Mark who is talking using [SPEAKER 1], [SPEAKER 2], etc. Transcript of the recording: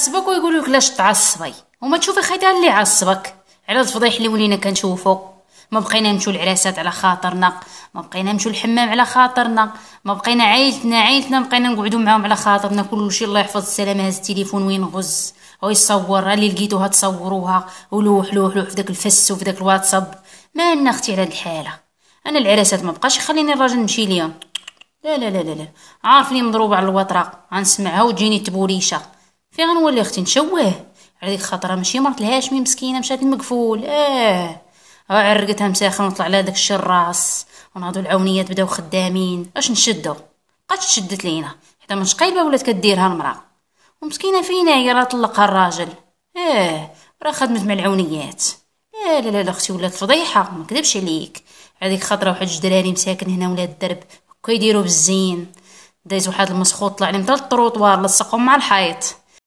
[SPEAKER 1] عصبك ويقولوا لك لاش تعصبي وما تشوفي خيتها اللي عصبك على الفضيح اللي ولينا كنشوفو ما بقينا نمشيو العراسات على خاطرنا ما بقينا نمشيو الحمام على خاطرنا ما بقينا عائلتنا عائلتنا بقينا نقعدو معاهم على خاطرنا كلشي الله يحفظ السلامه هاز التليفون وين غز ويصور اللي لقيتوها تصوروها ولوح لوح لوح في داك الفس وفي داك الواتساب ما لنا اختي على هاد الحاله انا العراسات ما بقاش يخليني الراجل نمشي ليهم لا لا لا لا, لا. عارفني مضروبه على الوطره غنسمعها وتجيني تبوريشه فين غنولي اختي نشوه على ديك الخطره ماشي مرت الهاشمي مسكينه مشات المقفول آه. اه عرقتها مساخن وطلع لها داك الشي الراس ونهضوا العونيات بداو خدامين اش نشدو بقات شدت لينا حتى من شقيبه ولات كديرها المراه ومسكينه فينا هي راه طلقها الراجل اه راه خدمت مع العونيات لا لا لا اختي ولات فضيحه ما نكذبش عليك هذيك خطره واحد الدراري مساكن هنا ولاد الدرب كيديروا بالزين دايز واحد المسخوط طلع لي من الطروطوار لصقهم مع الحيط